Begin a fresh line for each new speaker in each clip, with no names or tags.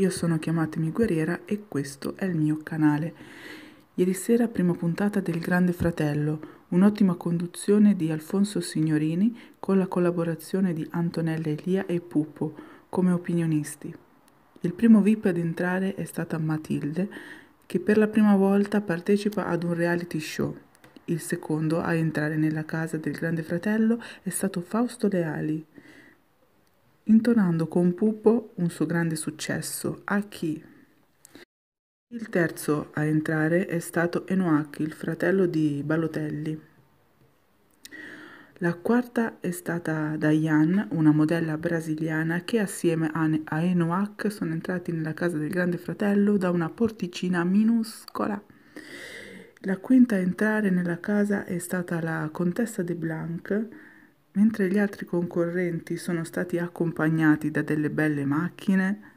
Io sono Chiamatemi Guerriera e questo è il mio canale. Ieri sera prima puntata del Grande Fratello, un'ottima conduzione di Alfonso Signorini con la collaborazione di Antonella Elia e Pupo come opinionisti. Il primo VIP ad entrare è stata Matilde, che per la prima volta partecipa ad un reality show. Il secondo a entrare nella casa del Grande Fratello è stato Fausto Leali, intonando con Pupo un suo grande successo, A chi? Il terzo a entrare è stato Enoac, il fratello di Balotelli. La quarta è stata Diane, una modella brasiliana che assieme a Enoac sono entrati nella casa del grande fratello da una porticina minuscola. La quinta a entrare nella casa è stata la contessa de Blanc, Mentre gli altri concorrenti sono stati accompagnati da delle belle macchine,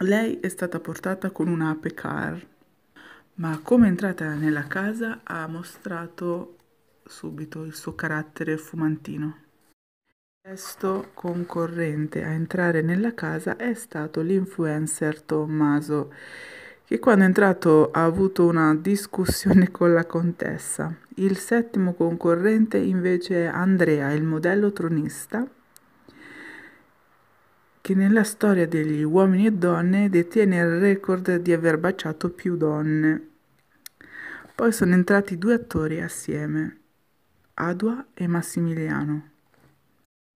lei è stata portata con una ape car, ma come è entrata nella casa ha mostrato subito il suo carattere fumantino. Il testo concorrente a entrare nella casa è stato l'influencer Tommaso che quando è entrato ha avuto una discussione con la contessa. Il settimo concorrente invece è Andrea, il modello tronista, che nella storia degli uomini e donne detiene il record di aver baciato più donne. Poi sono entrati due attori assieme, Adua e Massimiliano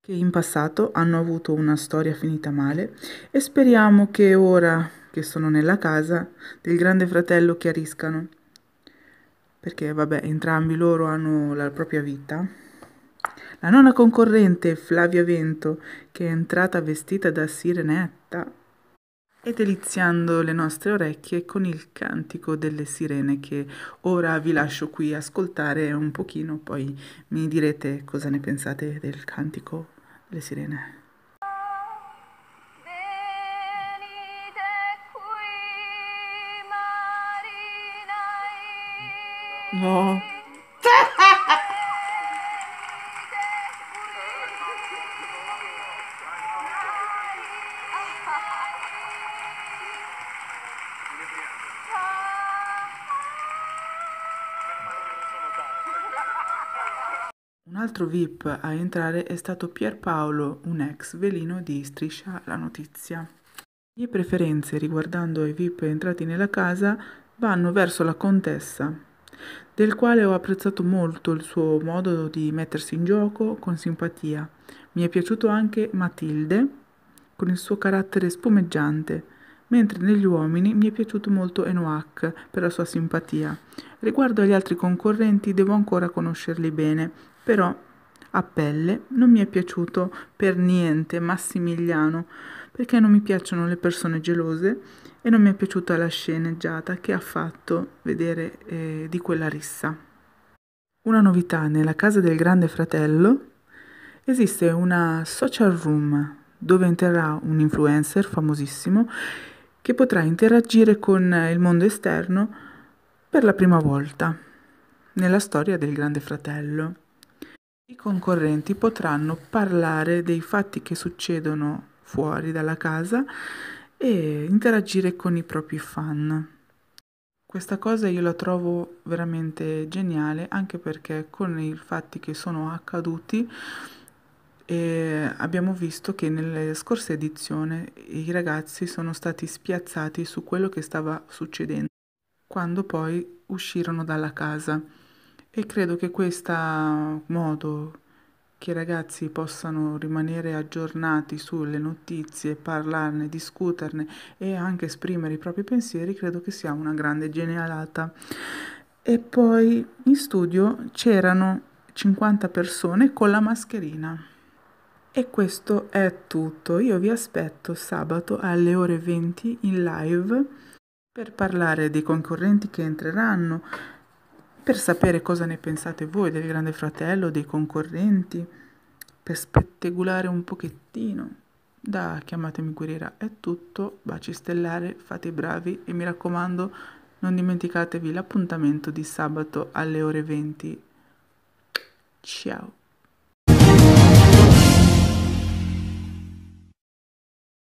che in passato hanno avuto una storia finita male e speriamo che ora che sono nella casa del grande fratello chiariscano, perché vabbè, entrambi loro hanno la propria vita. La nona concorrente, Flavia Vento, che è entrata vestita da sirenetta e deliziando le nostre orecchie con il cantico delle sirene che ora vi lascio qui ascoltare un pochino, poi mi direte cosa ne pensate del cantico delle sirene. No. Un altro VIP a entrare è stato Pierpaolo, un ex velino di Striscia la Notizia. Le mie preferenze riguardando i VIP entrati nella casa vanno verso la contessa, del quale ho apprezzato molto il suo modo di mettersi in gioco con simpatia. Mi è piaciuto anche Matilde, con il suo carattere spumeggiante, mentre negli uomini mi è piaciuto molto Enoac, per la sua simpatia. Riguardo agli altri concorrenti devo ancora conoscerli bene, però a pelle non mi è piaciuto per niente Massimiliano, perché non mi piacciono le persone gelose e non mi è piaciuta la sceneggiata che ha fatto vedere eh, di quella rissa. Una novità nella casa del grande fratello esiste una social room dove entrerà un influencer famosissimo che potrà interagire con il mondo esterno per la prima volta nella storia del grande fratello. I concorrenti potranno parlare dei fatti che succedono fuori dalla casa e interagire con i propri fan. Questa cosa io la trovo veramente geniale anche perché con i fatti che sono accaduti e eh, abbiamo visto che nelle scorse edizioni i ragazzi sono stati spiazzati su quello che stava succedendo quando poi uscirono dalla casa e credo che questo modo che i ragazzi possano rimanere aggiornati sulle notizie, parlarne, discuterne e anche esprimere i propri pensieri, credo che sia una grande genialata. E poi in studio c'erano 50 persone con la mascherina. E questo è tutto. Io vi aspetto sabato alle ore 20 in live per parlare dei concorrenti che entreranno, per sapere cosa ne pensate voi del Grande Fratello, dei concorrenti, per spettegolare un pochettino. Da chiamatemi guerriera è tutto, baci stellare, fate i bravi e mi raccomando non dimenticatevi l'appuntamento di sabato alle ore 20. Ciao!